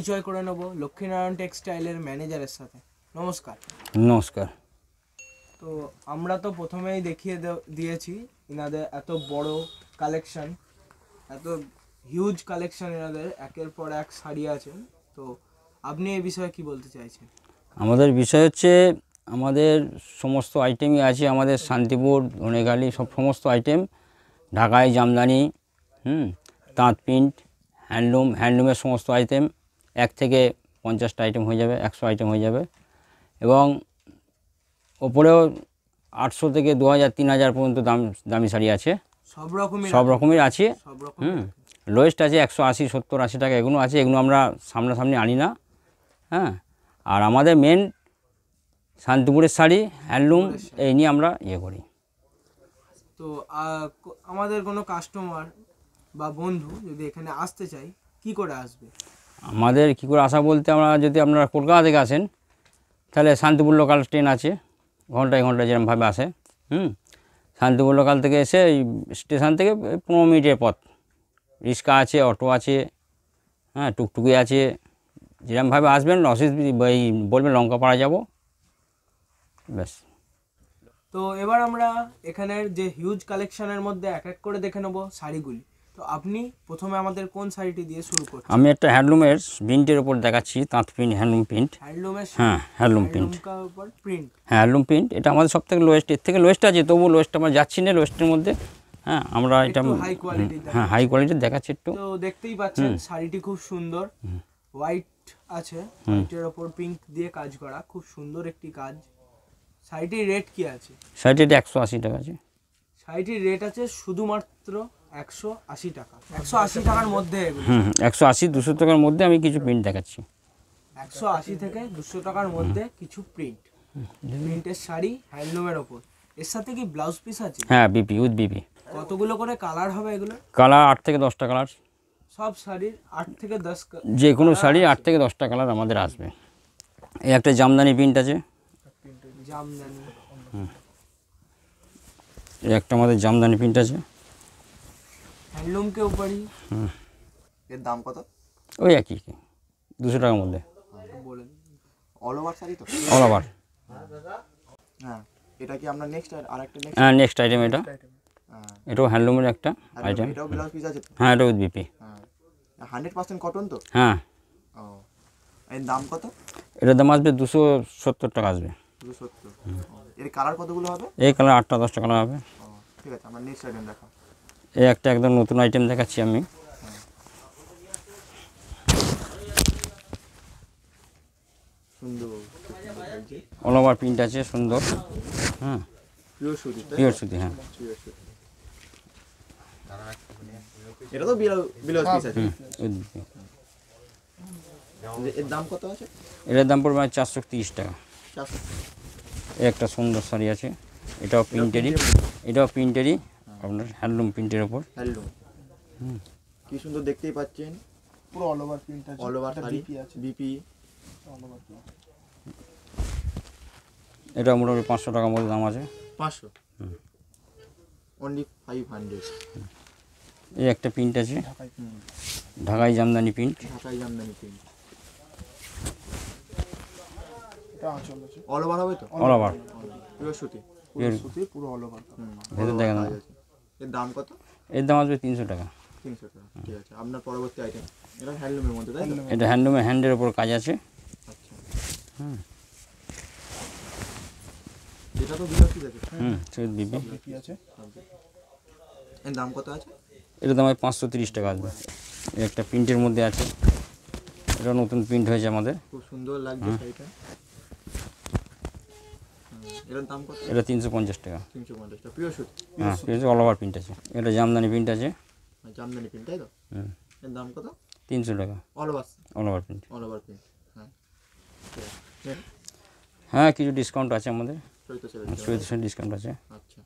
পরিচয় করে নেব লক্ষ্মীনারায়ণ টেক্সটাইলের ম্যানেজারের সাথে নমস্কার নমস্কার তো আমরা তো প্রথমেই দেখিয়ে দিয়েছি এনাদের এত বড় কালেকশন এত হিউজ কালেকশন এনাদের একের পর এক শাড়ি আছে তো আপনি এ বিষয়ে কি বলতে চাইছেন আমাদের বিষয় হচ্ছে আমাদের সমস্ত আইটেমই আছে আমাদের শান্তিপুর ধনেগালি সব সমস্ত আইটেম ঢাকায় জামদানি হুম তাঁত প্রিন্ট হ্যান্ডলুম হ্যান্ডলুমের সমস্ত আইটেম এক থেকে পঞ্চাশটা আইটেম হয়ে যাবে একশো আইটেম হয়ে যাবে এবং ওপরেও আটশো থেকে দু হাজার তিন হাজার পর্যন্ত দাম দামি শাড়ি আছে সব রকমের সব রকমের আছে হুম লোয়েস্ট আছে একশো আশি সত্তর আশি টাকা এগুলো আছে এগুলো আমরা সামনাসামনি আনি না হ্যাঁ আর আমাদের মেন শান্তিপুরের শাড়ি হ্যান্ডলুম এই নিয়ে আমরা ইয়ে করি তো আমাদের কোনো কাস্টমার বা বন্ধু যদি এখানে আসতে চাই কি করে আসবে আমাদের কী করে আসা বলতে আমরা যদি আপনারা কলকাতা থেকে আসেন তাহলে শান্তিপুর লোকাল ট্রেন আছে ঘন্টায় ঘন্টায় যেরকমভাবে আসে হুম শান্তিপুর লোকাল থেকে এসে স্টেশন থেকে পনেরো মিনিটের পথ রিক্সা আছে অটো আছে হ্যাঁ টুকটুকি আছে যেরকমভাবে আসবেন অসুস এই বলবেন লঙ্কাপাড়া যাব ব্যাস তো এবার আমরা এখানের যে হিউজ কালেকশনের মধ্যে এক এক করে দেখে নেবো শাড়িগুলি তো আপনি প্রথমে আমাদের কোন শাড়িটি দিয়ে শুরু করুন আমি একটা হ্যান্ডলুমের প্রিন্টের উপর দেখাচ্ছি তাঁত প্রিন্ট হ্যান্ডলুম প্রিন্ট হ্যান্ডলুমের হ্যাঁ হ্যান্ডলুম প্রিন্ট প্রিন্ট হ্যাঁ হ্যান্ডলুম প্রিন্ট এটা আমাদের সব থেকে লোয়েস্ট এর থেকে লোয়েস্ট আছে তবুও লোয়েস্ট আমরা যাচ্ছি না লোয়েস্টের মধ্যে হ্যাঁ আমরা এটা হাই হ্যাঁ হাই কোয়ালিটির দেখাচ্ছি একটু তো দেখতেই পাচ্ছেন শাড়িটি খুব সুন্দর হোয়াইট আছে হোয়াইটের ওপর পিঙ্ক দিয়ে কাজ করা খুব সুন্দর একটি কাজ শাড়িটির রেট কি আছে শাড়িটির একশো আশি টাকা আছে শাড়িটির রেট আছে শুধুমাত্র একশো আশি টাকা একশো আশি টাকার মধ্যে হুম একশো আশি দুশো টাকার মধ্যে আমি কিছু প্রিন্ট দেখাচ্ছি একশো আশি থেকে দুশো টাকার মধ্যে কিছু প্রিন্ট প্রিন্টের শাড়ি ওপর এর সাথে কি ব্লাউজ পিস আছে হ্যাঁ বিপি বিপি কতগুলো করে কালার হবে এগুলো কালার আট থেকে দশটা কালার সব আট থেকে দশ যে কোনো শাড়ি আট থেকে দশটা কালার আমাদের আসবে এই একটা জামদানি প্রিন্ট আছে জামদানি এই একটা আমাদের জামদানি প্রিন্ট আছে হ্যান্ডলুম কে হুম এর দাম কত ওই একই দুশো টাকার মধ্যে বলেন অল ওভার শাড়ি তো অল ওভার হ্যাঁ এটা কি আমরা নেক্সট আর একটা নেক্সট হ্যাঁ নেক্সট আইটেম এটা হ্যাঁ। এটাও হ্যান্ডলুমের একটা আইটেম এটাও ব্লাউজ পিস আছে হ্যাঁ এটা উইথ বিপি হ্যাঁ হান্ড্রেড পার্সেন্ট কটন তো হ্যাঁ ও এর দাম কত এটার দাম আসবে দুশো সত্তর টাকা আসবে দুশো সত্তর এর কালার কতগুলো হবে এই কালার আটটা দশটা কালার হবে ঠিক আছে আমার নেক্সট আইটেম দেখাও এই একটা একদম নতুন আইটেম দেখাচ্ছি আমি অল ওভার প্রিন্ট আছে সুন্দর হ্যাঁ সুতি হ্যাঁ এটার দাম পড়বে চারশো তিরিশ টাকা একটা সুন্দর শাড়ি আছে এটাও প্রিন্টেরই এটাও প্রিন্টেরই আপনার হ্যান্ডলুম প্রিন্টের ওপর হ্যান্ডলুম হুম কি সুন্দর দেখতেই পাচ্ছেন পুরো অল ওভার প্রিন্ট আছে all over BP all over এটা মোটামুটি পাঁচশো টাকা মতো দাম আছে পাঁচশো অনলি ফাইভ হান্ড্রেড এই একটা প্রিন্ট আছে ঢাকাই জামদানি প্রিন্ট ঢাকাই জামদানি প্রিন্ট অল ওভার হবে তো অল ওভার পুরো সুতি পুরো সুতি পুরো অল ওভার ভেতর দেখেন এর দাম কত এর দাম আসবে তিনশো টাকা তিনশো টাকা ঠিক আছে আপনার পরবর্তী আইটেম এটা হ্যান্ডলুমের মধ্যে তাই এটা হ্যান্ডলুমের হ্যান্ডের ওপর কাজ আছে আচ্ছা হুম এটা তো বিলকি আছে হুম সেটা বিবি এর দাম কত আছে এটা দাম পাঁচশো তিরিশ টাকা আসবে একটা প্রিন্টের মধ্যে আছে এটা নতুন প্রিন্ট হয়েছে আমাদের খুব সুন্দর লাগছে এটা তিনশো পঞ্চাশ টাকা হ্যাঁ অল ওভার প্রিন্ট আছে এটা জামদানি প্রিন্ট আছে হ্যাঁ, জামদানি প্রিন্ট তাই তো এর দাম কত তিনশো টাকা all over all over print all over print হ্যাঁ হ্যাঁ কিছু ডিসকাউন্ট আছে আমাদের চৌদ্দ ডিসকাউন্ট আছে আচ্ছা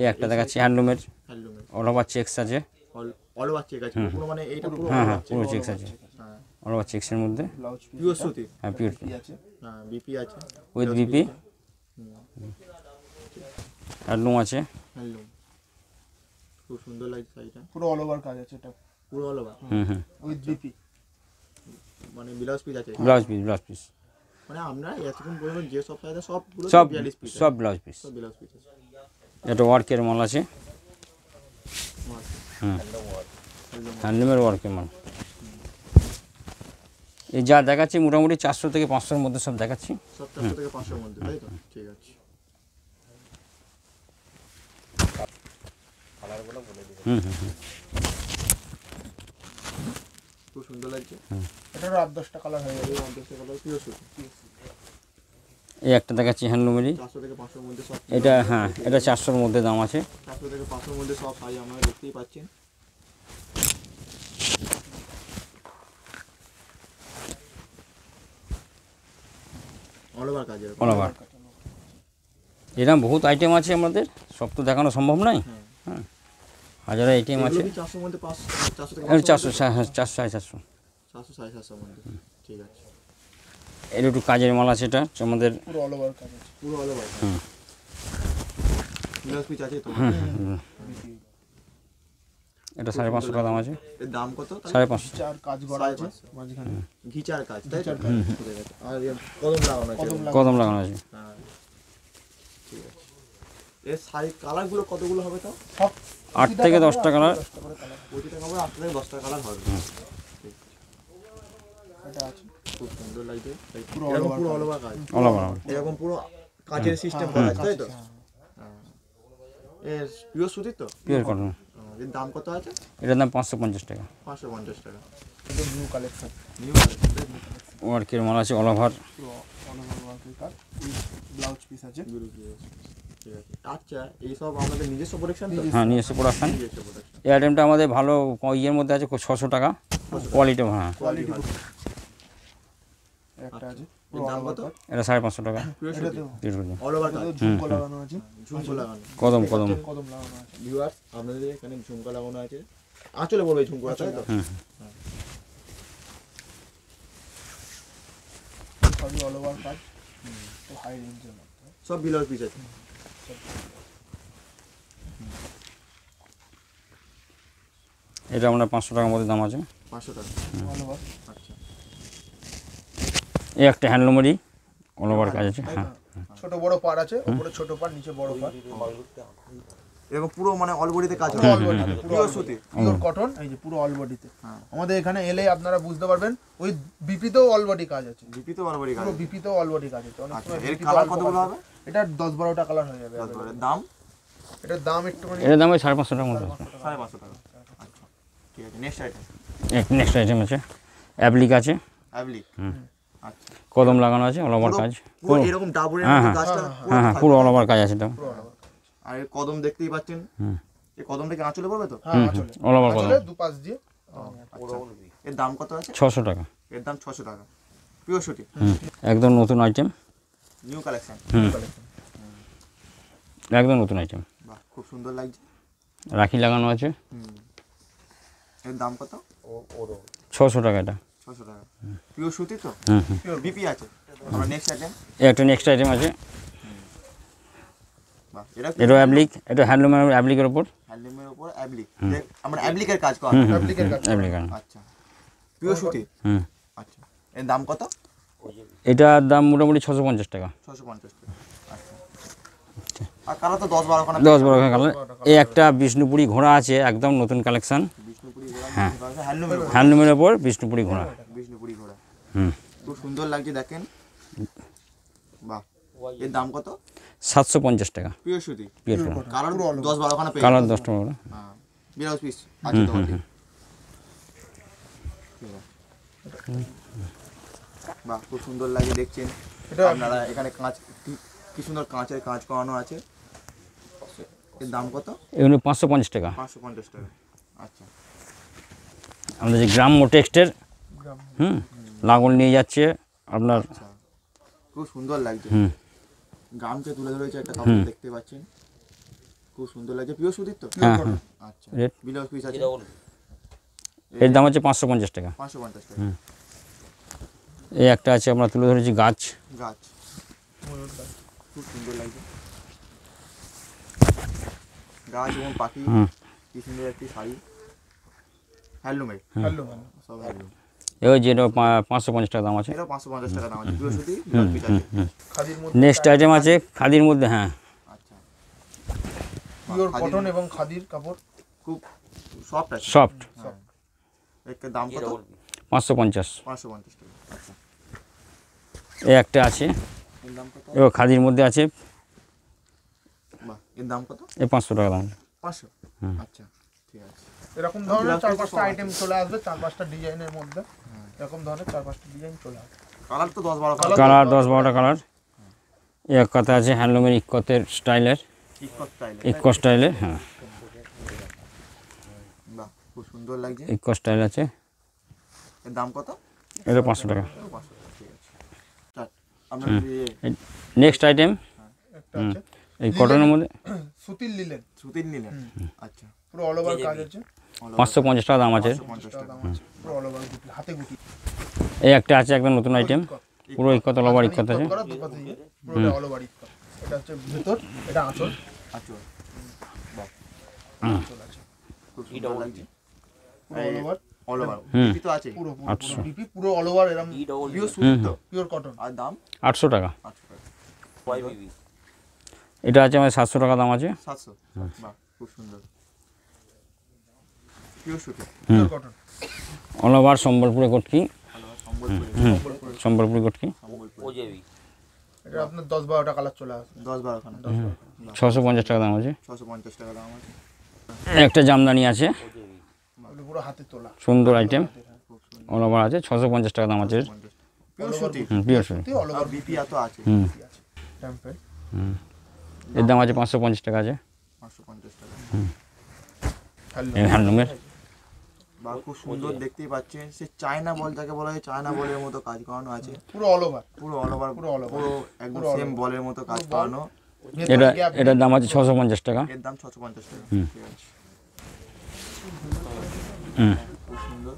এই একটা দেখাচ্ছি হ্যান্ডলুমের অল ওভার চেক্স আছে অল ওভার চেক আছে মানে এইটা হ্যাঁ হ্যাঁ চেক্স আছে অল ওভার চেক্সের মধ্যে হ্যাঁ আছে বিপি হ্যাঁ, আছে উইথ বিপি হ্যান্ডলুম আছে হ্যান্ডলুম খুব সুন্দর লাগছে শাড়িটা পুরো অল ওভার কাজ আছে এটা পুরো অল ওভার হুম হুম মানে ব্লাউজ পিস আছে ব্লাউজ পিস ব্লাউজ পিস মানে আমরা এতক্ষণ বলবো যে সব শাড়িতে সব পিস সব ব্লাউজ পিস সব ব্লাউজ পিস এটা ওয়ার্কের মাল আছে হুম হ্যান্ডলুমের ওয়ার্কের মাল এই যা দেখাচ্ছি মোটামুটি চারশো থেকে পাঁচশোর মধ্যে সব দেখাচ্ছি থেকে পাঁচশোর মধ্যে ঠিক আছে খুব সুন্দর লাগছে আট দশটা কালার হয়ে একটা দেখাচ্ছি হ্যান্ডলুমেরই এটা হ্যাঁ এটা চারশোর মধ্যে দাম আছে চারশো থেকে পাঁচশোর মধ্যে সব সাইজ আপনারা দেখতেই পাচ্ছেন এরকম বহুত আইটেম আছে আমাদের সব তো দেখানো সম্ভব নয় হ্যাঁ হাজার আইটেম আছে হ্যাঁ, চারশো চারশো সাড়ে চারশো এর একটু কাজের মাল আছে এটা আমাদের হুম হুম এটা সাড়ে পাঁচশো টাকা দাম আছে এর দাম কত সাড়ে পাঁচশো চার কাজ করা আছে মাঝখানে ঘিচার কাজ তাই চার কাজ আর ইয়ে, কদম লাগানো আছে কদম লাগানো হ্যাঁ, আছে এর সাইজ কালারগুলো কতগুলো হবে তো সব আট থেকে দশটা কালার প্রতিটা কালার আট থেকে দশটা কালার হবে এটা আছে খুব সুন্দর লাগছে এরকম পুরো অল কাজ অল এরকম পুরো কাজের সিস্টেম করা আছে তাই তো আচ্ছা। হ্যাঁ। এর পিওর সুতি তো পিওর কটন এর দাম কত আছে এটার দাম পাঁচশো পঞ্চাশ টাকা পাঁচশো পঞ্চাশ টাকা নিউ কালেকশন নিউ কালেকশন ওয়ার্কের মাল আছে অল ওভার ব্লাউজ পিস আছে আচ্ছা আমাদের নিজস্ব হ্যাঁ নিজস্ব এই আইটেমটা আমাদের ভালো ইয়ের মধ্যে আছে ছশো টাকা কোয়ালিটি হ্যাঁ কোয়ালিটি একটা আচ্ছা। আছে এটা সাড়ে পাঁচশো টাকা কদম কদম লাগানো আছে ঝুমকা সব পিস আছে এটা আমরা পাঁচশো টাকার মধ্যে দাম আছে পাঁচশো টাকা এই একটা হ্যান্ডলুমেরই অলওভার কাজ আছে হ্যাঁ ছোট বড় পার আছে উপরে ছোট পার নিচে বড় পার এবং পুরো মানে অলবডিতে কাজ হয় পিওর সুতি পিওর কটন এই যে পুরো অলবডিতে হ্যাঁ। আমাদের এখানে এলে আপনারা বুঝতে পারবেন ওই বিপিতেও অলবডি কাজ আছে বিপিতে অলবডি কাজ পুরো বিপিতেও অলবডি কাজ আছে অনেক কালার আচ্ছা, কতগুলো হবে এটা 10 12টা কালার হয়ে যাবে 10 দাম এটার দাম একটু এটার দাম 550 টাকা মতো 550 টাকা আচ্ছা ঠিক আছে নেক্সট আইটেম নেক্সট আইটেম আছে অ্যাবলিক আছে অ্যাবলিক হুম কদম লাগানো আছে অল ওভার কাজ এরকম ডাবরের হ্যাঁ, হ্যাঁ। গাছটা হ্যাঁ হ্যাঁ পুরো অল হ্যাঁ, ওভার কাজ আছে তো আর কদম দেখতেই পাচ্ছেন হুম এই কদমটা কি আঁচলে পড়বে তো হ্যাঁ আঁচলে অল ওভার কদম পাশ দিয়ে এর দাম কত আছে 600 টাকা এর দাম 600 টাকা পিওর সুতি একদম নতুন item new collection new collection একদম নতুন আইটেম বাহ খুব সুন্দর লাগছে রাখি লাগানো আছে এর দাম কত ও 600 টাকা এটা একটা নেক্সট আইটেম আছে এটা উপর আচ্ছা। আচ্ছা। এর দাম কত এটার দাম মোটামুটি ছশো পঞ্চাশ টাকা আচ্ছা। দশ বারো কালার এই একটা বিষ্ণুপুরি ঘোড়া আছে একদম নতুন কালেকশন হ্যাঁ।, হ্যাঁ হ্যান্ডলুমের ওপর বিষ্ণুপুরি ঘোড়া বিষ্ণুপুরি ঘোড়া হুম খুব সুন্দর লাগছে দেখেন বাহ এর দাম কত সাতশো পঞ্চাশ টাকা পিওর কালার দশ বারোখানা কালার দশ বিরাজ হ্যাঁ। পিস আছে বাহ খুব সুন্দর লাগে দেখছেন আপনারা এখানে কাঁচ কি সুন্দর কাঁচের কাঁচ করানো আছে এর দাম কত এগুলো পাঁচশো পঞ্চাশ টাকা পাঁচশো পঞ্চাশ টাকা আচ্ছা আমাদের যে গ্রাম্য টেক্সটের হুম লাঙল নিয়ে যাচ্ছে আপনার খুব সুন্দর লাগছে হুম গ্রামকে তুলে ধরেছে একটা কাপড় দেখতে পাচ্ছেন খুব সুন্দর লাগছে পিওর সুতির তো হ্যাঁ আচ্ছা রেট ব্লাউজ পিস আছে এর দাম হচ্ছে পাঁচশো পঞ্চাশ টাকা পাঁচশো পঞ্চাশ টাকা এই একটা আছে আমরা তুলে ধরেছি গাছ গাছ খুব সুন্দর লাগছে গাছ এবং পাখি কি সুন্দর একটি শাড়ি যেটা পাঁচশো পঞ্চাশ টাকা দাম আছে নেক্সট আইটেম আছে খাদির মধ্যে হ্যাঁ আচ্ছা। খাদির খুব সফট আছে সফট হ্যাঁ। দাম টাকা আচ্ছা। একটা আছে দাম ও খাদির মধ্যে আছে পাঁচশো দাম টাকা দাম আচ্ছা ঠিক আছে এরকম ধরনের চার পাঁচটা আইটেম চলে আসবে চার পাঁচটা ডিজাইনের মধ্যে এরকম ধরনের চার পাঁচটা ডিজাইন চলে আসবে কালার তো দশ বারো কালার দশ বারোটা কালার এক কথা আছে হ্যান্ডলুমের ইকতের স্টাইলের ইকো স্টাইলের হ্যাঁ খুব সুন্দর লাগছে ইকো স্টাইল আছে এর দাম কত এটা পাঁচশো টাকা এই কটনের মধ্যে সুতির নিলেন সুতির নিলেন আচ্ছা পুরো অল ওভার কাজ আছে পাঁচশো পঞ্চাশ টাকা দাম আছে এই একটা আছে একদম নতুন আইটেম পুরো ইকত লবার ইকত আছে আচ্ছা। আটশো টাকা এটা আছে আমার সাতশো টাকা দাম আছে খুব সুন্দর অল সম্বলপুরে কটকি সম্বলপুরি কটকি এটা আপনার দশ বারোটা কালার চলে আসে দশ বারোখানা ছশো পঞ্চাশ টাকা দাম আছে একটা জামদানি আছে সুন্দর আইটেম অল আছে ছশো পঞ্চাশ টাকা দাম আছে এর দাম আছে পাঁচশো পঞ্চাশ টাকা আছে হ্যান্ডলুমের বা খুব সুন্দর দেখতেই পাচ্ছেন সে চায়না বল যাকে বলা হয় চায়না বলের মতো কাজ করানো আছে পুরো অল ওভার পুরো অল ওভার পুরো অল পুরো একদম সেম বলের মতো কাজ করানো এটা এটার দাম আছে ছশো পঞ্চাশ টাকা এর দাম ছশো পঞ্চাশ টাকা খুব সুন্দর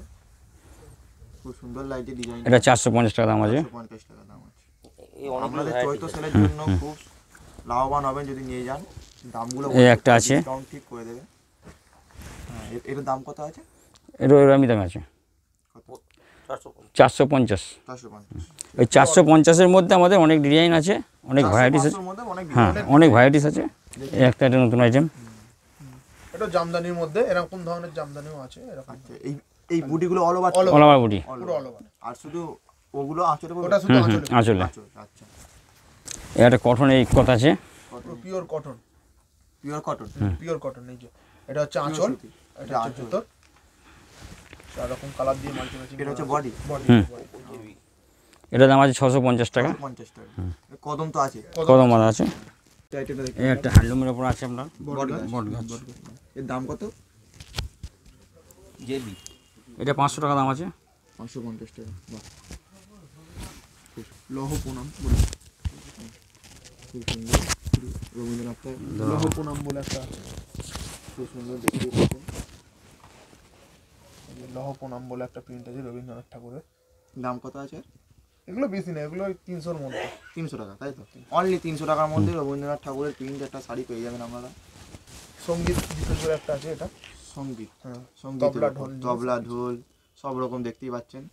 খুব সুন্দর লাইটের ডিজাইন এটা চারশো পঞ্চাশ টাকা দাম আছে পঞ্চাশ দাম আছে আপনাদের চৈত্র জন্য খুব লাভবান হবেন যদি নিয়ে যান দামগুলো একটা আছে ঠিক করে হ্যাঁ, এটার দাম কত আছে দাম আছে চারশো পঞ্চাশ ওই চারশো পঞ্চাশের মধ্যে আমাদের অনেক ডিজাইন আছে অনেক ভ্যারাইটিস আছে হ্যাঁ অনেক ভ্যারাইটিস আছে একটা একটা নতুন আইটেম এটা জামদানির মধ্যে এরকম ধরনের জামদানিও আছে এরকম আচ্ছা, এই এই বুটিগুলো অল ওভার অল ওভার বুটি পুরো অল ওভার আর শুধু ওগুলো আঁচলে ওটা শুধু আঁচলে আঁচলে আচ্ছা এটা আচ্ছা। কটন এই কথা আছে pure cotton pure cotton pure cotton এই যে এটা হচ্ছে আঁচল এটা হচ্ছে চার কালার দিয়ে মাল্টি ম্যাচিং এটা হচ্ছে বডি বডি এটা দাম আছে ছশো পঞ্চাশ টাকা পঞ্চাশ টাকা কদম তো আছে কদম আছে একটা হ্যান্ডলুমের ওপর আছে আপনার এর দাম কত জেবি এটা পাঁচশো টাকা দাম আছে পাঁচশো পঞ্চাশ টাকা বাহ লহ প্রণাম রবীন্দ্রনাথ লহ প্রণাম বলে একটা খুব সুন্দর দেখতে দাহ প্রণাম বলে একটা প্রিন্ট আছে রবীন্দ্রনাথ ঠাকুরের দাম কত আছে এগুলো বেশি না এগুলো তিনশোর মধ্যে তিনশো টাকা তাই তো অনলি তিনশো টাকার মধ্যে রবীন্দ্রনাথ ঠাকুরের প্রিন্ট একটা শাড়ি পেয়ে যাবেন আপনারা সঙ্গীত বিশেষ করে একটা আছে এটা সঙ্গীত হ্যাঁ সঙ্গীত তবলা ঢোল সব রকম দেখতেই পাচ্ছেন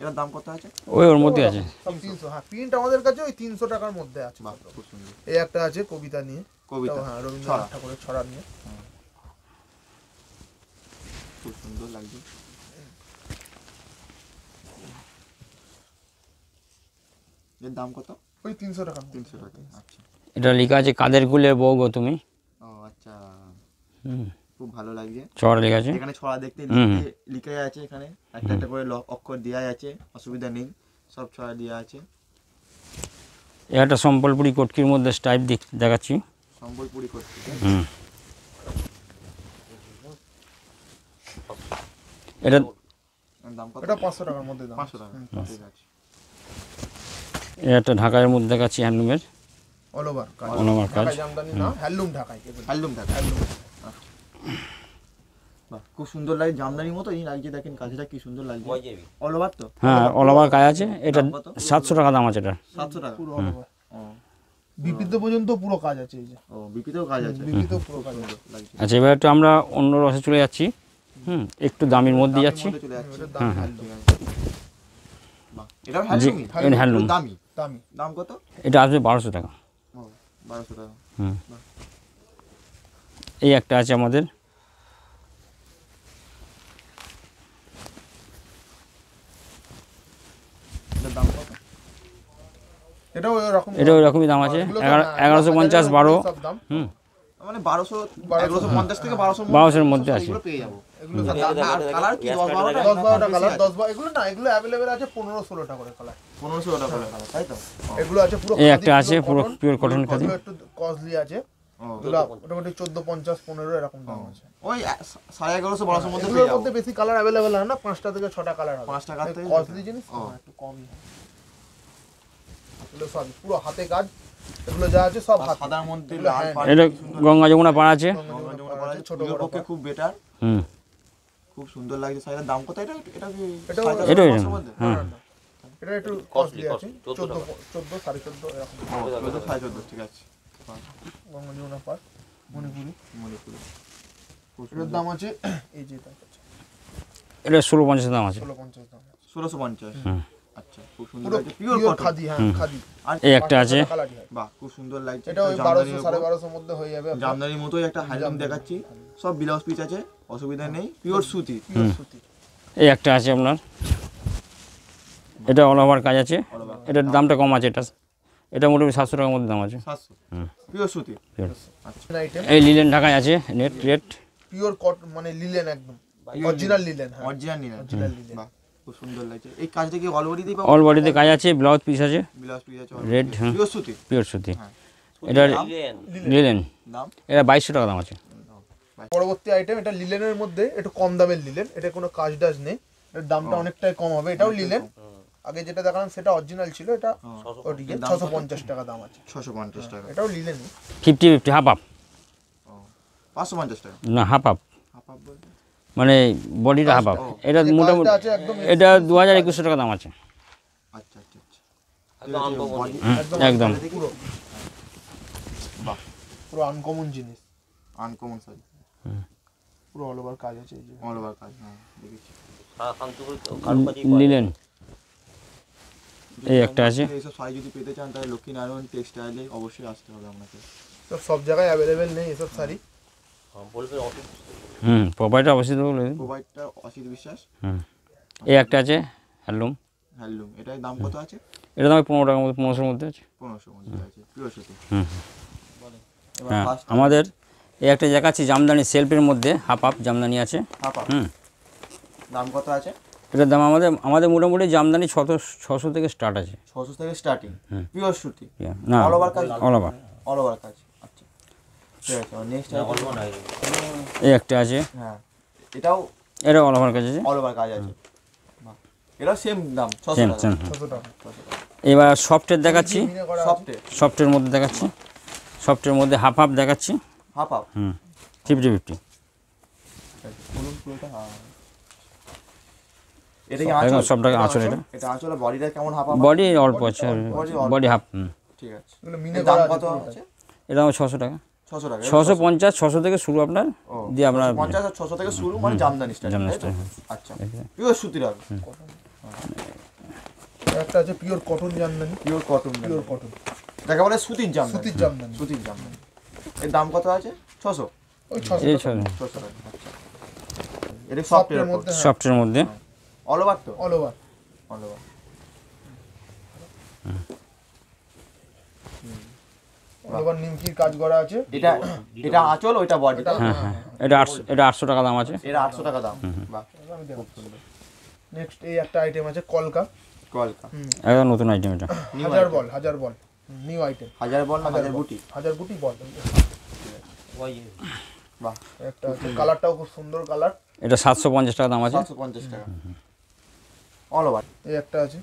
এটার দাম কত আছে ওই ওর মধ্যে আছে তিনশো হ্যাঁ প্রিন্ট আমাদের কাছে ওই তিনশো টাকার মধ্যে আছে খুব সুন্দর এই একটা আছে কবিতা নিয়ে কবিতা হ্যাঁ রবীন্দ্রনাথ ঠাকুরের ছড়া নিয়ে খুব সুন্দর লাগছে এর দাম কত ওই তিনশো টাকা তিনশো টাকা আচ্ছা এটা লেখা আছে কাদের কুলের বউ গো তুমি ও আচ্ছা হুম খুব ভালো লাগছে ছড়া লেখা আছে এখানে ছড়া দেখতে লিখে আছে এখানে একটা একটা করে অক্ষর দেওয়া আছে অসুবিধা নেই সব ছড়া দেওয়া আছে এটা সম্বলপুরি কোটকির মধ্যে স্টাইপ দেখাচ্ছি সম্বলপুরি কটকি হুম এটা দাম কত এটা 500 টাকার মধ্যে দাম 500 টাকা এটা ঢাকার মধ্যে দেখাচ্ছি হ্যান্ডলুমের কাজ হ্যাঁ। খুব সুন্দর লাগে মতো দেখেন কাজটা সুন্দর অল ওভার হ্যাঁ, কাজ আছে এটা সাতশো টাকা দাম আছে এটা পুরো পর্যন্ত পুরো কাজ আছে আচ্ছা এবার একটু আমরা অন্য রসে চলে যাচ্ছি হুম একটু দামের মধ্যে যাচ্ছি হ্যাঁ হ্যাঁ হ্যান্ডলুম দামি দামি দাম কত এটা আসবে বারোশো টাকা বারোশো টাকা হুম এই একটা আছে আমাদের এটা এটাও এরকমই দাম আছে এগারোশো পঞ্চাশ বারো হুম মানে 1200 1150 হ্যাঁ। থেকে 1200 এর মধ্যে আছে পেয়ে যাব কালার কি 10 12টা 10 কালার 10 12 এগুলো না এগুলো अवेलेबल আছে 15 16টা করে কালার 15 16টা করে কালার তাই তো হ্যাঁ। এগুলো আছে পুরো আছে পুরো পিওর একটু কস্টলি আছে মোটামুটি চোদ্দ পঞ্চাশ পনেরো এরকম দাম আছে ওই সাড়ে এগারোশো বারোশোর মধ্যে এগুলোর বেশি কালার অ্যাভেলেবেল হয় না পাঁচটা থেকে ছটা কালার হবে পাঁচটা কালার কস্টলি জিনিস একটু কমই এগুলো সবই পুরো হাতে কাজ হ্যাঁ। গঙ্গা যমুনা পাড় আছে খুব বেটার খুব সুন্দর লাগছে দাম কত এটা ঠিক আছে গঙ্গা যমুনা দাম আছে এই যে এটা ষোলো পঞ্চাশ দাম আছে ষোলো পঞ্চাশ দাম ষোলোশো পঞ্চাশ আচ্ছা, হ্যাঁ, এটা হ্যাঁ। কাজ আছে এটার দামটা কম আছে এটা এটা মোটামুটি সাতশো টাকার মধ্যে দাম আছে আচ্ছা। এই লিলেন ঢাকায় আছে নেট রেট পিওর কট মানে লিলেন একদম original linen original linen original linen খুব সুন্দর এই কাজটা কি অল বডিতেই অল আছে ব্লাউজ পিস আছে ব্লাউজ হ্যাঁ। লিলেন হ্যাঁ। এটা 2200 টাকা দাম আছে পরবর্তী আইটেম এটা লিলেনের মধ্যে একটু কম দামের লিলেন এটা কোনো কাজ ডাজ নেই এর দামটা অনেকটাই কম হবে এটাও লিলেন আগে যেটা দেখালাম সেটা অরিজিনাল ছিল এটা অরিজিনাল 650 টাকা দাম আছে 650 হ্যাঁ, টাকা এটাও লিলেন 50 50 হাফ হাফ 550 টাকা না হাফ হাফ হাফ হাফ মানে বডিটা হাফ এটা মোটামুটি এটা দু হাজার একুশশো টাকা দাম আছে আচ্ছা, আচ্ছা, আচ্ছা। একদম পুরো আনকমন জিনিস আনকমন পুরো অল ওভার অল ওভার কাজ হ্যাঁ, হ্যাঁ একটা শাড়ি যদি পেতে চান তাহলে অবশ্যই আসতে হবে আপনাকে সব জায়গায় অ্যাভেলেবেল নেই এসব শাড়ি হ্যাঁ, হুম প্রোভাইডার অসিত বলে প্রোভাইডটা অসিত বিশ্বাস হুম আচ্ছা। এই একটা আছে হ্যান্ডলুম হ্যান্ডলুম এটার দাম কত আছে এটা দাম পনেরো টাকার মধ্যে পনেরোশোর মধ্যে আছে পনেরোশোর মধ্যে আছে হুম হ্যাঁ আমাদের এই একটা জায়গা আছে জামদানি সেলফের মধ্যে হাফ হাফ জামদানি আছে হাফ হাফ হুম দাম কত আছে এটার দাম আমাদের আমাদের মোটামুটি জামদানি ছশো ছশো থেকে স্টার্ট আছে ছশো থেকে স্টার্টিং পিওর সুতি না অল ওভার কাজ অল ওভার অল ওভার কাজ এই একটা আছে হ্যাঁ, এটা আছে কাজ আছে এটা সেম দাম এবার সফটের দেখাচ্ছি সফটের সফটের মধ্যে দেখাচ্ছি সফটের মধ্যে হাফ হাফ দেখাচ্ছি হাফ হাফ হুম ফিফটি ফিফটি সবটাকে আঁচল এটা এটা আঁচল বডিটা কেমন হাফ বডি অল্প আছে বডি হাফ হুম ঠিক আছে দাম কত আছে ছশো টাকা ছশো টাকা ছশো পঞ্চাশ ছশো থেকে শুরু আপনার দিয়ে আপনার পঞ্চাশ আর ছশো থেকে শুরু মানে জামদানি স্টাইল হ্যাঁ। আচ্ছা পিওর সুতির হবে একটা আছে pure cotton jamdani pure cotton pure cotton যাকে বলে সুতির জাম সুতির জামদানি সুতির জামদানি এর দাম কত আছে ছশো ওই ছশো ছশো টাকা আচ্ছা। এটা সফটের মধ্যে সফটের হ্যাঁ। মধ্যে অল ওভার তো অল ওভার অল ওভার দেখুন নিমকির কাজ করা আছে এটা এটা আঁচল ওইটা বডি হ্যাঁ, হ্যাঁ হ্যাঁ এটা 800 এটা 800 টাকা দাম আছে এটা 800 টাকা দাম বাহ নেক্সট এই একটা আইটেম আছে কলকা কলকা একদম নতুন আইটেম এটা হাজার বল হাজার বল নিউ আইটেম হাজার বল হাজার গুটি হাজার গুটি বল বাহ একটা কালারটাও খুব সুন্দর কালার এটা 750 টাকা দাম আছে 750 টাকা অল ওভার এই একটা আছে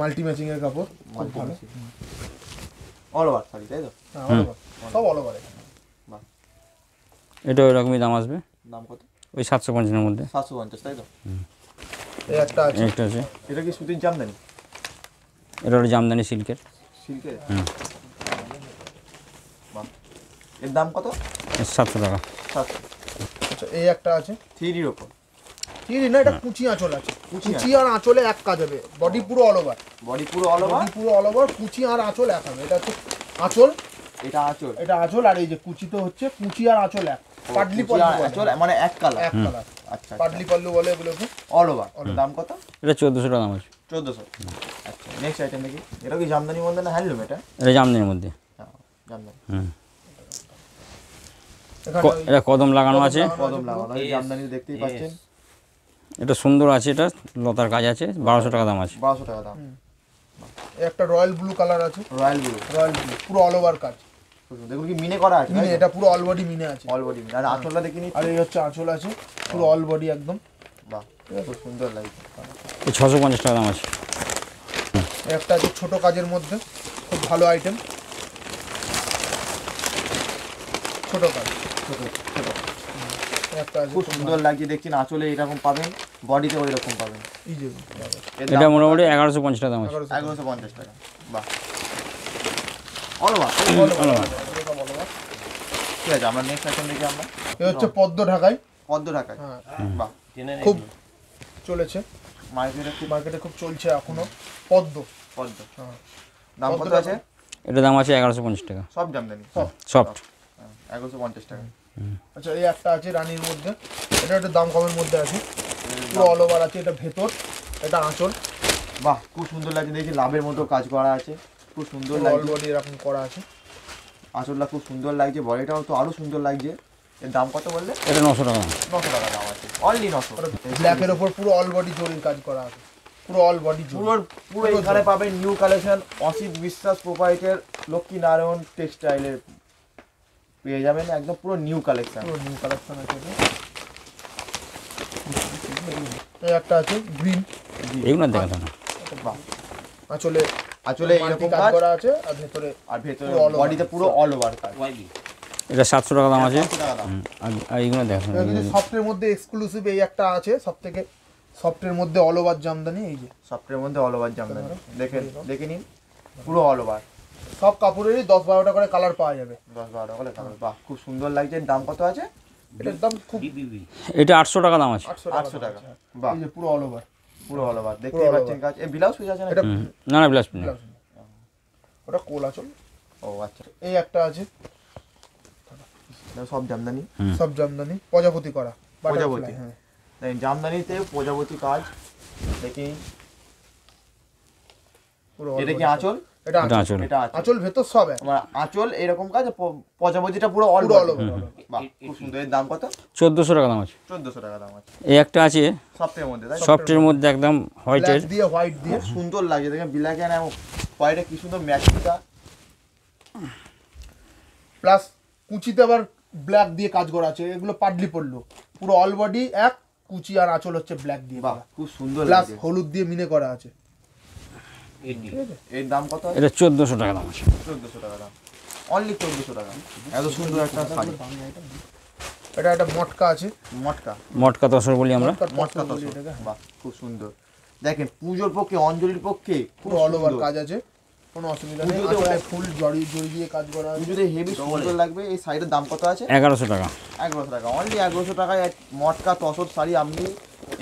মাল্টি ম্যাচিং এর কাপড় খুব ভালো অল ওভার শাড়ি তাই তো হ্যাঁ, সব অল ওভার এটা ওই রকমই দাম আসবে দাম কত ওই সাতশো পঞ্চাশের মধ্যে সাতশো পঞ্চাশ তাই তো একটা একটা আছে এটা কি সুতির জামদানি এটা হলো জামদানি সিল্কের সিল্কের হুম এর দাম কত সাতশো টাকা সাতশো আচ্ছা এই একটা আছে থ্রির ওপর থ্রি না এটা কুচি আঁচল আছে কুচি আর আঁচলে এক কাজ হবে বডি পুরো অল ওভার বডি পুরো অল ওভার পুরো অল ওভার কুচি আর আঁচল এক হবে এটা হচ্ছে আঁচল এটা আঁচল এটা আঁচল আর এই যে কুচি তো হচ্ছে কুচি আর আঁচল এক পাটলি পল্লু আঁচল মানে এক কালার এক কালার আচ্ছা, আচ্ছা। পাটলি পল্লু বলে এগুলোকে অল ওভার দাম কত এটা চোদ্দশো টাকা দাম আছে 1400 আচ্ছা নেক্সট আইটেম দেখি এটা কি জামদানির মধ্যে না হ্যান্ডলুম এটা এটা জামদানির মধ্যে জামদানি এটা কদম লাগানো আছে কদম লাগানো জামদানি দেখতেই পাচ্ছেন এটা সুন্দর আছে এটা লতার কাজ আছে বারোশো টাকা দাম আছে বারোশো টাকা দাম একটা রয়্যাল ব্লু কালার আছে রয়্যাল ব্লু রয়্যাল ব্লু পুরো অল ওভার কাজ দেখুন কি মিনে করা আছে এটা পুরো অল বডি মিনে আছে অল বডি আর আঁচলটা দেখিনি আর এই হচ্ছে আঁচল আছে পুরো অল বডি একদম বাহ খুব সুন্দর লাগছে ছশো পঞ্চাশ টাকা দাম আছে একটা আছে ছোটো কাজের মধ্যে খুব ভালো আইটেম ছোটো কাজ ছোটো ছোটো একটা খুব সুন্দর লাগছে দেখছেন আঁচলে এরকম পাবেন বডিতে ওই রকম পাবেন এটা মোটামুটি এগারোশো পঞ্চাশ টাকা এগারোশো পঞ্চাশ টাকা বাহ ঠিক আছে আমরা নেক্সট দেখি আমরা হচ্ছে পদ্ম ঢাকায় পদ্ম ঢাকায় হ্যাঁ। বাহ চলেছে মার্কেটে খুব চলছে পদ্ম পদ্ম হ্যাঁ। দাম কত আছে এটা দাম আছে এগারোশো পঞ্চাশ টাকা সব হ্যাঁ, এগারোশো পঞ্চাশ টাকা আচ্ছা এই একটা আছে রানীর মধ্যে এটা একটা দাম কমের মধ্যে আছে পুরো অল ওভার আছে এটা ভেতর এটা আঁচল বাহ খুব সুন্দর লাগছে দেখছি লাভের মতো কাজ করা আছে খুব সুন্দর লাগছে এরকম করা আছে আঁচলটা খুব সুন্দর লাগছে বডিটাও তো আরও সুন্দর লাগছে এর দাম কত বললে এটা নশো টাকা নশো টাকা দাম আছে অনলি নশো ব্ল্যাকের ওপর পুরো অল বডি জরির কাজ করা আছে পুরো অল বডি পুরো পুরো এখানে পাবেন নিউ কালেকশন অসিত বিশ্বাস প্রোপাইটের লক্ষ্মীনারায়ণ টেক্সটাইলের পেয়ে যাবেন একদম পুরো নিউ কালেকশন পুরো নিউ কালেকশন আছে এই একটা আছে গ্রিন এগুলো দেখা না আচলে আচলে এরকম কাজ করা আছে আর আর বডিতে পুরো অল ওভার কাজ এটা সাতশো টাকা দাম আছে আর সফটের মধ্যে এক্সক্লুসিভ এই একটা আছে সব থেকে সফটের মধ্যে অল ওভার জামদানি এই যে সফটের মধ্যে অল ওভার জামদানি দেখে দেখে নিন পুরো অল ওভার সব কাপড়েরই দশ বারোটা করে কালার পাওয়া যাবে দশ বারোটা করে কালার বাহ খুব সুন্দর লাগছে দাম কত আছে এটার দাম খুব এটা 800 টাকা দাম আছে 800 টাকা বাহ এই যে পুরো অল ওভার পুরো অল ওভার দেখতে পাচ্ছেন কাজ এই ব্লাউজ পিস আছে না না না ব্লাউজ পিস ওটা কোলাচল ও আচ্ছা এই একটা আছে সব জামদানি সব জামদানি প্রজাপতি করা প্রজাপতি হ্যাঁ জামদানিতে প্রজাপতি কাজ দেখি পুরো এটা কি আঁচল আঁচল এরকম কাজ পুরো টাকা হোয়াইট দিয়ে সুন্দর লাগে ব্ল্যাক কি সুন্দর প্লাস কুচিতে আবার ব্ল্যাক দিয়ে কাজ করা আছে এগুলো পাডলি পড়লো পুরো অল বডি এক কুচি আর আঁচল হচ্ছে ব্ল্যাক দিয়ে খুব সুন্দর হলুদ দিয়ে মিনে করা আছে এটা 1400 টাকা দাম আছে টাকা দাম অনলি 1400 টাকা এত সুন্দর একটা এটা একটা মটকা আছে মটকা মটকা তসর বলি আমরা মটকা বাহ খুব সুন্দর দেখেন পুজোর পক্ষে অঞ্জলির পক্ষে খুব অল ওভার কাজ আছে কোনো অসুবিধা নেই আসলে ফুল জড়ি জড়ি দিয়ে কাজ করা আছে পুজোতে হেভি সুন্দর লাগবে এই শাড়ির দাম কত আছে এগারোশো টাকা এগারোশো টাকা অনলি এগারোশো টাকায় এক মটকা তসর শাড়ি আপনি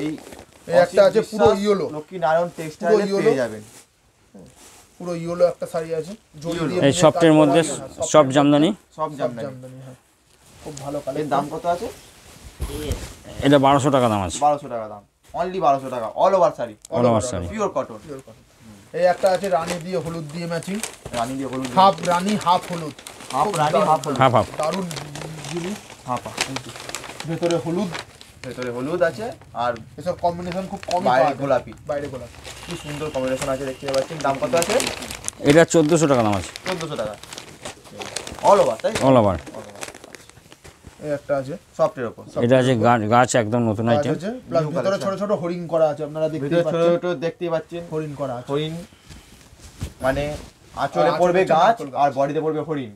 এই একটা আছে পুরো ইয়েলো লক্ষ্মী নারায়ণ টেক্সটাইলে পেয়ে যাবেন পুরো ইয়েলো একটা শাড়ি আছে এই সবটির মধ্যে সব জামদানি সব জামদানি হ্যাঁ খুব ভালো কালার এর দাম কত আছে এটা বারোশো টাকা দাম আছে বারোশো টাকা দাম অনলি বারোশো টাকা all over sari all over sari pure cotton pure cotton এই একটা আছে রানী দিয়ে হলুদ দিয়ে ম্যাচিং রানী দিয়ে হলুদ হাফ রানী হাফ হলুদ হাফ রানী হাফ হলুদ হাফ হাফ দারুণ জিনিস হাফ হাফ ভেতরে হলুদ ভেতরে হলুদ আছে আর এসব কম্বিনেশন খুব কম বাইরে গোলাপি বাইরে গোলাপি কি সুন্দর কম্বিনেশন আছে দেখতে পাচ্ছেন দাম কত আছে এটা চোদ্দোশো টাকা দাম আছে চোদ্দোশো টাকা অল ওভার তাই অল ওভার আচ্ছা। এই একটা আছে সফটের উপর এটা আছে গাছ একদম নতুন আইটেম ভিতরে ছোট ছোট হরিণ করা আছে আপনারা দেখতে পাচ্ছেন ছোট ছোট দেখতে পাচ্ছেন হরিণ করা আছে হরিণ মানে আঁচলে পড়বে গাছ আর বডিতে পড়বে হরিণ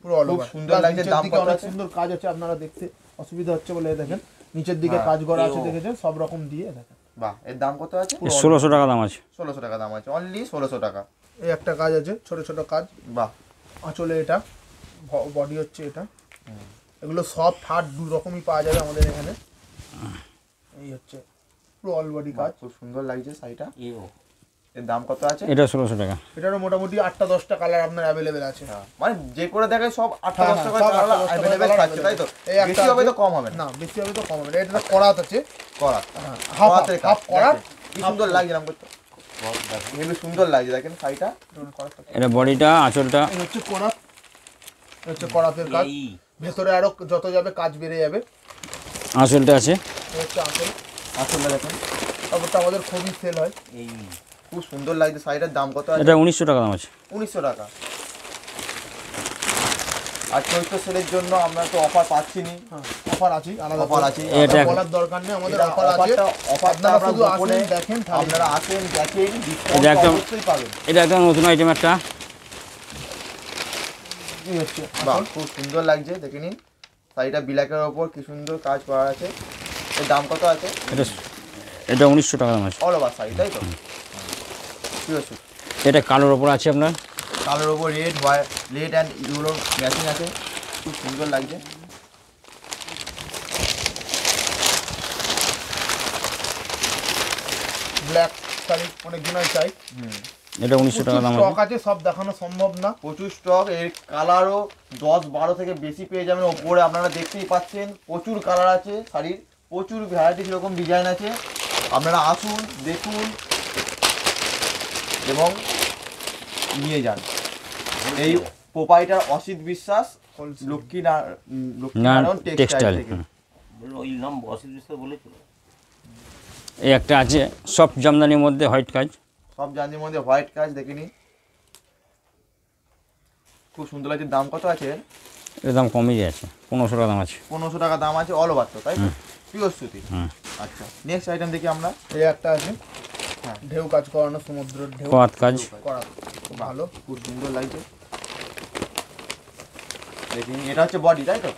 পুরো অল ওভার সুন্দর লাগছে দাম কত সুন্দর কাজ আছে আপনারা দেখতে অসুবিধা হচ্ছে বলে দেখেন নিচের দিকে হ্যাঁ, কাজ করা আছে দেখেছেন সব রকম দিয়ে দেখেন বাহ এর দাম কত আছে ষোলোশো টাকা দাম আছে ষোলোশো টাকা দাম আছে অনলি ষোলোশো টাকা এই একটা কাজ আছে ছোট ছোট কাজ বাহ আঁচলে এটা বডি হচ্ছে এটা এগুলো সব হাট দু রকমই পাওয়া যাবে আমাদের এখানে এই হচ্ছে পুরো অল বডি কাজ খুব সুন্দর লাগছে শাড়িটা এর দাম কত আছে এটা ষোলোশো টাকা মোটামুটি আটটা দশটা কালার আপনার অ্যাভেলেবেল আছে হ্যাঁ, মানে যে করে সব আটটা হ্যাঁ, হ্যাঁ, তাই তো তো কম হবে না বেশি হবে তো কম হবে এটা আছে সুন্দর লাগছে এরকম করতে সুন্দর লাগছে দেখেন শাড়িটা বডিটা হচ্ছে হচ্ছে কাজ ভেতরে আরো যত যাবে কাজ বেড়ে যাবে আঁচলটা আছে আঁচলটা দেখেন তো আমাদের খুবই সেল হয় এই খুব সুন্দর লাগছে শাড়িটার দাম কত আছে এটা উনিশশো টাকা দাম আছে উনিশশো টাকা আর চৈত্র সেলের জন্য আমরা তো অফার পাচ্ছি নি অফার হ্যাঁ। আছে আলাদা অফার আছে এটা বলার দরকার নেই আমাদের অফার আছে অফার আপনারা শুধু আসেন দেখেন আপনারা আসেন দেখেন এটা একদম এটা একদম নতুন আইটেম একটা খুব সুন্দর লাগছে দেখে নিন শাড়িটা বিলাকের ওপর কি সুন্দর কাজ করা আছে এর দাম কত আছে এটা এটা উনিশশো টাকা দাম আছে অল ওভার শাড়ি তাই তো আছে এটা কালোর ওপর আছে আপনার কালোর ওপর রেড হোয়াইট রেড অ্যান্ড ইউরো ম্যাচিং আছে খুব সুন্দর লাগছে ব্ল্যাক শাড়ি অনেক দিনের চাই এটা উনিশশো টাকা দাম স্টক আছে সব দেখানো সম্ভব না প্রচুর স্টক এর কালারও দশ বারো থেকে বেশি পেয়ে যাবেন ওপরে আপনারা দেখতেই পাচ্ছেন প্রচুর কালার আছে শাড়ির প্রচুর ভ্যারাইটি সেরকম ডিজাইন আছে আপনারা আসুন দেখুন এবং নিয়ে যান এই পোপাইটার অসিত বিশ্বাস লক্ষ্মী লক্ষ্মীনারায়ণ টেক্সটাইল ওই নাম অসিত বিশ্বাস বলেছিল এই একটা আছে সব জামদানির মধ্যে হোয়াইট কাজ সব জামদানির মধ্যে হোয়াইট কাজ দেখে দেখিনি খুব সুন্দর লাগছে দাম কত আছে এর দাম কমই আছে পনেরোশো টাকা দাম আছে পনেরোশো টাকা দাম আছে অল ওভার তাই পিওর সুতি আচ্ছা নেক্সট আইটেম দেখি আমরা এই একটা আছে হ্যাঁ। ঢেউ কাজ করানো সমুদ্রের ঢেউ কাজ করা ভালো খুব সুন্দর লাগছে দেখুন এটা হচ্ছে বডি তাই তো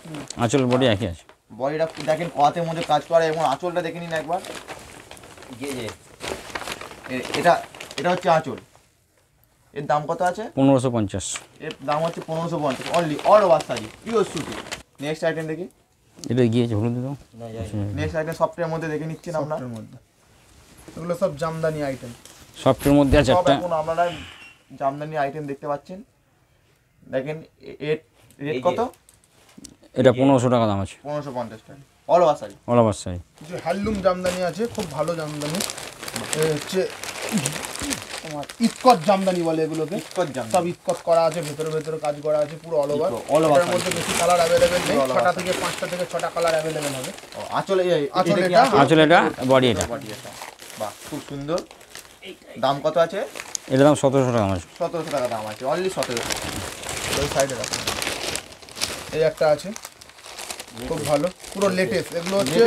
আঁচল বডি একই আছে বডিটা দেখেন কোয়াতে মধ্যে কাজ করে এবং আঁচলটা দেখে নিন একবার গিয়ে যে এটা এটা হচ্ছে আঁচল এর দাম কত আছে পনেরোশো পঞ্চাশ এর দাম হচ্ছে পনেরোশো পঞ্চাশ only all over size pure সুতি নেক্সট আইটেম দেখি এটা গিয়েছে ঝুলুন দাও নেক্সট আইটেম সফটওয়্যার মধ্যে দেখে নিচ্ছেন আপনার মধ্যে এগুলো সব জামদানি আইটেম সবটির মধ্যে আছে একটা এখন আপনারা জামদানি আইটেম দেখতে পাচ্ছেন দেখেন এর রেট কত এটা পনেরোশো টাকা দাম আছে পনেরোশো পঞ্চাশ টাকা অল ওভার শাড়ি অল কিছু হ্যান্ডলুম জামদানি আছে খুব ভালো জামদানি হচ্ছে তোমার ইতকট জামদানি বলে এগুলোকে ইতকট সব ইতকট করা আছে ভেতরে ভেতরে কাজ করা আছে পুরো অল ওভার অল ওভার মধ্যে বেশি কালার अवेलेबल নেই ছটা থেকে পাঁচটা থেকে ছটা কালার अवेलेबल হবে আঁচলে আঁচলে এটা বডি এটা বডি এটা বাহ খুব সুন্দর দাম কত আছে এটার দাম সতেরোশো টাকা আছে সতেরোশো টাকা দাম আছে অনলি সতেরোশো ওই সাইডে রাখুন এই একটা আছে খুব ভালো পুরো লেটেস্ট এগুলো হচ্ছে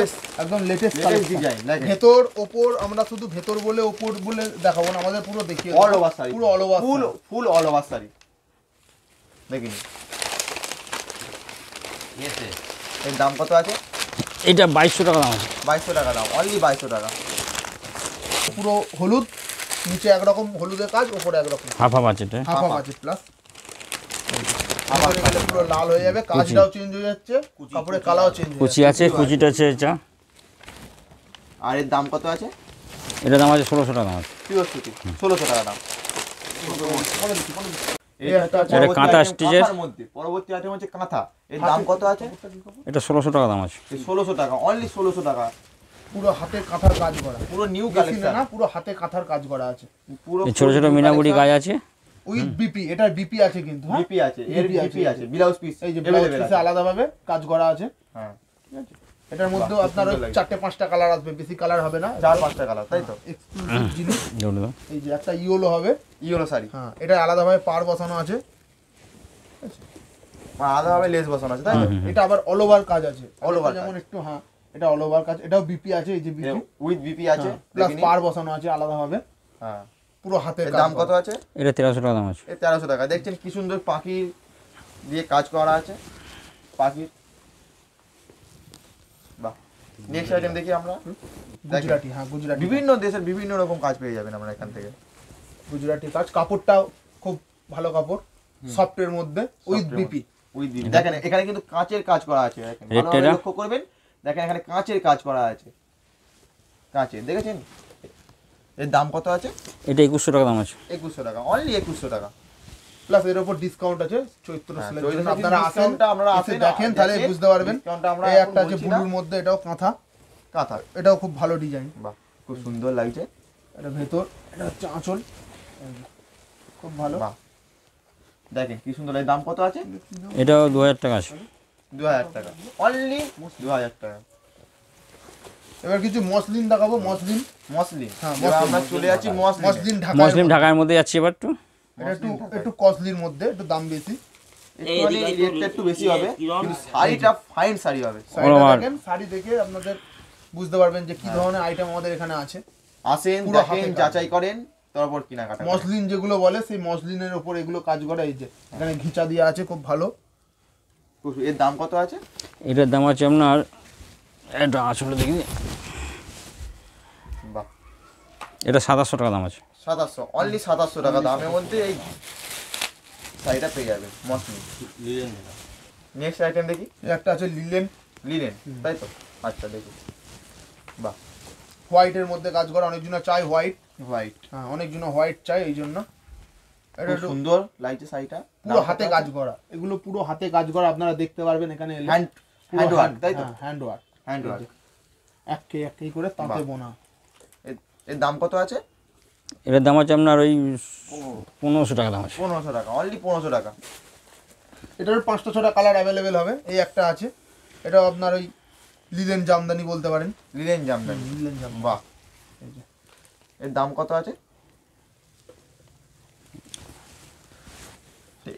একদম লেটেস্ট ডিজাইন ভেতর ওপর আমরা শুধু ভেতর বলে ওপর বলে দেখাবো না আমাদের পুরো দেখিয়ে অল ওভার শাড়ি পুরো অল ওভার ফুল ফুল অল ওভার শাড়ি দেখি এর দাম কত আছে এটা বাইশশো টাকা দাম আছে বাইশশো টাকা দাম অনলি বাইশশো টাকা পুরো হলুদ নিচে একরকম হলুদের কাজ উপরে একরকম হাফ হাফ আছে হাফ হাফ আছে প্লাস আবার পুরো লাল হয়ে যাবে কাজটাও চেঞ্জ হয়ে যাচ্ছে কাপড়ের কালারও চেঞ্জ কুচি আছে কুচিটা আছে এটা আর এর দাম কত আছে এটা দাম আছে ষোলোশো টাকা আছে ষোলোশো টাকা দাম কাঁথা স্টিচের পরবর্তী হচ্ছে কাঁথা এর দাম কত আছে এটা ষোলোশো টাকা দাম আছে ষোলোশো টাকা ষোলোশো টাকা পুরো হাতে কাঁথার কাজ করা পুরো নিউ কালেকশন না পুরো হাতে কাঁথার কাজ করা আছে পুরো ছোট ছোট মিনাবুড়ি কাজ আছে উইথ বিপি এটার বিপি আছে কিন্তু হ্যাঁ? বিপি আছে এর বিপি আছে ব্লাউজ পিস এই যে ব্লাউজ পিসে আলাদাভাবে কাজ করা আছে হ্যাঁ এটার মধ্যে আপনার ওই চারটে পাঁচটা কালার আসবে বেশি কালার হবে না চার পাঁচটা কালার তাই তো হ্যাঁ, জিনিস এই যে একটা ইয়েলো হবে ইয়েলো সারি হ্যাঁ এটা আলাদাভাবে পার বসানো আছে আলাদাভাবে লেস বসানো আছে তাই এটা আবার অল ওভার কাজ আছে অল ওভার যেমন একটু হ্যাঁ এটা অল ওভার কাজ এটাও বিপি আছে এই যে বিপি উইথ বিপি আছে প্লাস পার বসানো আছে আলাদাভাবে হ্যাঁ পুরো হাতের দাম কত আছে এটা তেরোশো টাকা দাম আছে তেরোশো টাকা দেখছেন কি সুন্দর পাখি দিয়ে কাজ করা আছে পাখির বাহ নেক্সট আইটেম দেখি আমরা গুজরাটি হ্যাঁ গুজরাটি বিভিন্ন দেশের বিভিন্ন রকম কাজ পেয়ে যাবেন আমরা এখান থেকে গুজরাটি কাজ কাপড়টাও খুব ভালো কাপড় সফটের মধ্যে উইথ বিপি উইথ বিপি দেখেন এখানে কিন্তু কাঁচের কাজ করা আছে লক্ষ্য করবেন দেখেন এখানে কাঁচের কাজ করা আছে কাঁচের দেখেছেন এর দাম কত আছে এটা একুশশো টাকা দাম আছে একুশশো টাকা অনলি একুশশো টাকা প্লাস এর উপর ডিসকাউন্ট আছে চৈত্র সেলের হ্যাঁ, আপনারা আসেন আমরা আসেন দেখেন তাহলে বুঝতে পারবেন আমরা একটা আছে ব্লুর মধ্যে এটাও কাঁথা কাঁথা এটাও খুব ভালো ডিজাইন বাহ খুব সুন্দর লাগছে এটা ভেতর এটা হচ্ছে আঁচল খুব ভালো দেখেন কি সুন্দর দাম কত আছে এটাও দু হাজার টাকা আছে শাড়িটা ফাইন শাড়ি হবে শাড়ি দেখে আপনাদের বুঝতে পারবেন যে কি হ্যাঁ। ধরনের আইটেম আমাদের এখানে আছে আসেন দেখেন যাচাই করেন তারপর কেনাকাটা মসলিন যেগুলো বলে সেই মসলিনের উপর এগুলো কাজ করে এই যে এখানে ঘিচা দিয়ে আছে খুব ভালো এর দাম কত আছে এটার দাম আছে আপনার এটা আসলে দেখি বাহ এটা সাতাশশো টাকা দাম আছে সাতাশশো অনলি সাতাশশো টাকা দামের মধ্যে এই শাড়িটা পেয়ে যাবে মসলিন নেক্সট আইটেম দেখি একটা আছে লিলেন লিলেন তাই তো আচ্ছা দেখি বাহ হোয়াইটের মধ্যে কাজ করা অনেক জন্য চাই হোয়াইট হোয়াইট হ্যাঁ অনেক জন্য হোয়াইট চাই এই জন্য এটা সুন্দর লাগছে শাড়িটা পুরো হাতে কাজ করা এগুলো পুরো হাতে কাজ করা আপনারা দেখতে পারবেন এখানে হ্যান্ড হ্যান্ড ওয়ার্ক তাই তো হ্যান্ড ওয়ার্ক হ্যান্ড ওয়ার্ক এক কে এক করে তাঁতে বোনা এর দাম কত আছে এর দাম আছে আপনার ওই পনেরোশো টাকা দাম আছে পনেরোশো টাকা অনলি পনেরোশো টাকা এটার পাঁচটা ছটা কালার অ্যাভেলেবেল হবে এই একটা আছে এটাও আপনার ওই লিলেন জামদানি বলতে পারেন লিলেন জামদানি লিলেন জামদানি বাহ এর দাম কত আছে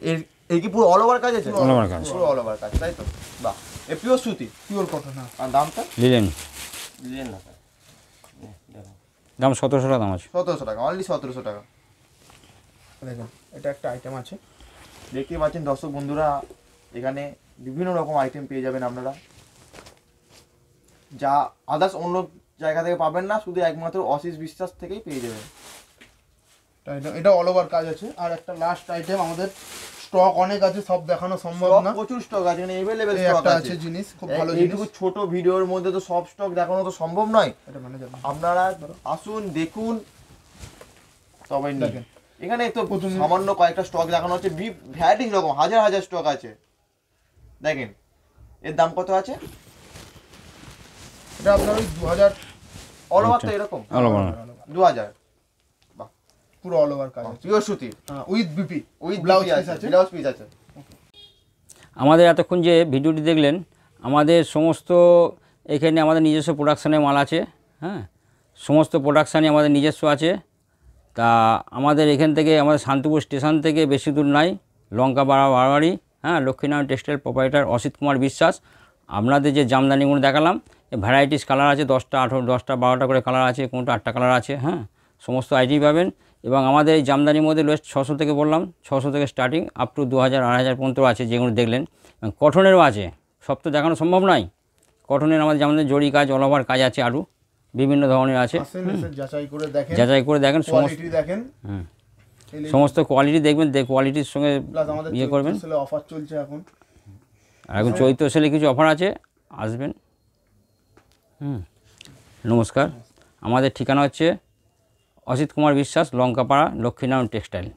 এর এই কি পুরো অল ওভার কাজ আছে অল ওভার কাজ পুরো অল ওভার কাজ তাই তো বাহ এ পিওর সুতি পিওর কটন হ্যাঁ। আর দামটা লিলেন লিলেন না দাম সতেরোশো টাকা দাম আছে সতেরোশো টাকা অনলি সতেরোশো টাকা দেখুন এটা একটা আইটেম আছে দেখতে পাচ্ছেন দর্শক বন্ধুরা এখানে বিভিন্ন রকম আইটেম পেয়ে যাবেন আপনারা যা আদার্স অন্য জায়গা থেকে পাবেন না শুধু একমাত্র অশিস বিশ্বাস থেকেই পেয়ে যাবেন এটা অল ওভার কাজ আছে আর একটা লাস্ট আইটেম আমাদের স্টক অনেক আছে সব দেখানো সম্ভব না প্রচুর স্টক আছে মানে अवेलेबल স্টক আছে জিনিস খুব ভালো এইটুকু ছোট ভিডিওর মধ্যে তো সব স্টক দেখানো তো সম্ভব নয় এটা মানে আপনারা আসুন দেখুন সবাই নিন এখানে তো সামান্য কয়েকটা স্টক দেখানো হচ্ছে বি ভ্যারাইটিস রকম হাজার হাজার স্টক আছে দেখেন এর দাম কত আছে এটা আপনার ওই দু হাজার অল ওভার আচ্ছা। তো এরকম দু হাজার পুরো অল ওভার কাজ pure with BP with blouse আছে ব্লাউজ হ্যাঁ, পিস আছে আমাদের এতক্ষণ যে ভিডিওটি দেখলেন আমাদের সমস্ত এখানে আমাদের নিজস্ব প্রোডাকশানের মাল আছে হ্যাঁ সমস্ত প্রোডাকশানই আমাদের নিজস্ব আছে তা আমাদের এখান থেকে আমাদের শান্তিপুর স্টেশন থেকে বেশি দূর নাই লঙ্কা বাড়া বাড়াবাড়ি হ্যাঁ লক্ষ্মীনারায়ণ টেক্সটাইল প্রোপাইটার অসিত কুমার বিশ্বাস আপনাদের যে জামদানিগুলো দেখালাম ভ্যারাইটিস কালার আছে দশটা আঠেরো দশটা বারোটা করে কালার আছে কোনটা আটটা কালার আছে হ্যাঁ সমস্ত আইটি পাবেন এবং আমাদের এই জামদানির মধ্যে লোয়েস্ট ছশো থেকে বললাম ছশো থেকে স্টার্টিং আপ টু দু হাজার আড়াই হাজার পর্যন্ত আছে যেগুলো দেখলেন কঠনেরও আছে সব তো দেখানো সম্ভব নয় কঠনের আমাদের যেমন জরি কাজ অল ওভার কাজ আছে আরও বিভিন্ন ধরনের আছে যাচাই করে দেখেন সমস্ত দেখেন সমস্ত কোয়ালিটি দেখবেন কোয়ালিটির সঙ্গে ইয়ে করবেন অফার চলছে এখন আর এখন চৈত্র সেলে কিছু অফার আছে আসবেন হুম নমস্কার আমাদের ঠিকানা হচ্ছে অজিত কুমার বিশ্বাস লঙ্কাপাড়া লক্ষ্মীনারায়ণ টেক্সটাইল